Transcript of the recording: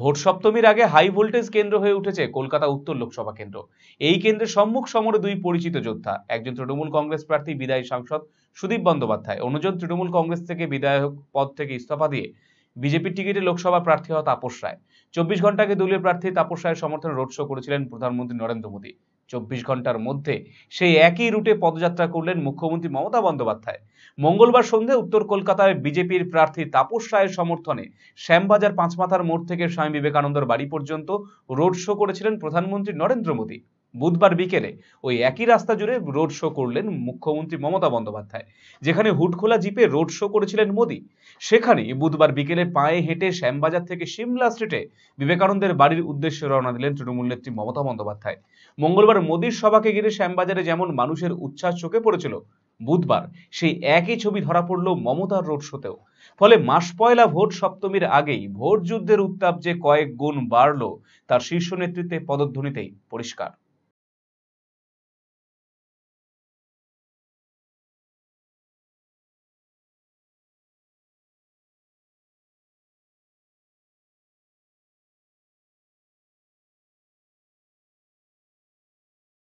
vote সপ্তমীর আগে high voltage কেন্দ্র হয়ে উঠেছে কলকাতা উত্তর লোকসভা কেন্দ্র এই কেন্দ্রের সম্মুখ সমরে দুই পরিচিত যোদ্ধা একজন তৃণমূল কংগ্রেস প্রার্থী বিদায়ী সাংসদ সুদীপ বন্দ্যোপাধ্যায় অন্যজন তৃণমূল কংগ্রেস থেকে বিধায়ক পদ থেকে ইস্তফা দিয়ে বিজেপির টিকিটে লোকসভা প্রার্থী হওয়া তাপস রায় চব্বিশ ঘন্টাকে দলীয় প্রার্থী তাপস রায়ের সমর্থনে রোড শো করেছিলেন প্রধানমন্ত্রী নরেন্দ্র মোদী চব্বিশ ঘন্টার মধ্যে সেই একই রুটে পদযাত্রা করলেন মুখ্যমন্ত্রী মমতা বন্দ্যোপাধ্যায় মঙ্গলবার সন্ধে উত্তর কলকাতায় বিজেপির প্রার্থী তাপস রায়ের সমর্থনে শ্যামবাজার পাঁচমাথার মোড় থেকে স্বামী বিবেকানন্দর বাড়ি পর্যন্ত রোড শো করেছিলেন প্রধানমন্ত্রী নরেন্দ্র মোদী বুধবার বিকেলে ওই একই রাস্তা জুড়ে রোড শো করলেন মুখ্যমন্ত্রী মমতা বন্দ্যোপাধ্যায় যেখানে হুটখোলা জিপে রোড শো করেছিলেন মোদী সেখানেই বুধবার বিকেলে পায়ে হেঁটে শ্যামবাজার থেকে সিমলা স্ট্রিটে বিবেকানন্দের বাড়ির উদ্দেশ্যে রওনা দিলেন তৃণমূল নেত্রী মমতা বন্দ্যোপাধ্যায় মঙ্গলবার মোদীর সভাকে ঘিরে শ্যামবাজারে যেমন মানুষের উচ্ছ্বাস চোখে পড়েছিল বুধবার সেই একই ছবি ধরা পড়ল মমতার রোড শোতেও ফলে মাস পয়লা ভোট সপ্তমীর আগেই ভোট যুদ্ধের উত্তাপ যে কয়েক গুণ বাড়ল তার শীর্ষ নেতৃত্বে পদধ্বনিতেই পরিষ্কার